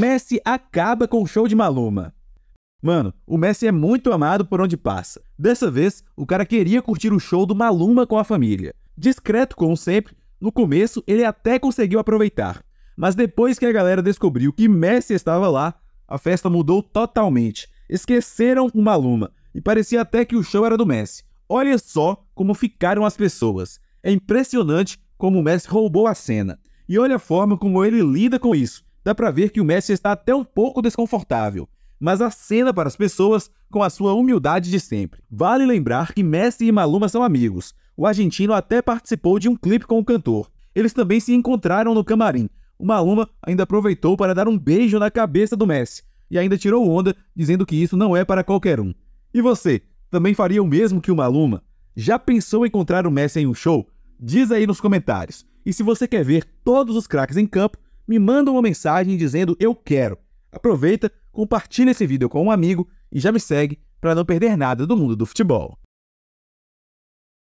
Messi acaba com o show de Maluma. Mano, o Messi é muito amado por onde passa. Dessa vez, o cara queria curtir o show do Maluma com a família. Discreto como sempre, no começo ele até conseguiu aproveitar. Mas depois que a galera descobriu que Messi estava lá, a festa mudou totalmente. Esqueceram o Maluma e parecia até que o show era do Messi. Olha só como ficaram as pessoas. É impressionante como o Messi roubou a cena. E olha a forma como ele lida com isso dá para ver que o Messi está até um pouco desconfortável, mas acena para as pessoas com a sua humildade de sempre. Vale lembrar que Messi e Maluma são amigos. O argentino até participou de um clipe com o cantor. Eles também se encontraram no camarim. O Maluma ainda aproveitou para dar um beijo na cabeça do Messi e ainda tirou onda dizendo que isso não é para qualquer um. E você, também faria o mesmo que o Maluma? Já pensou em encontrar o Messi em um show? Diz aí nos comentários. E se você quer ver todos os craques em campo, me manda uma mensagem dizendo eu quero. Aproveita, compartilha esse vídeo com um amigo e já me segue para não perder nada do mundo do futebol.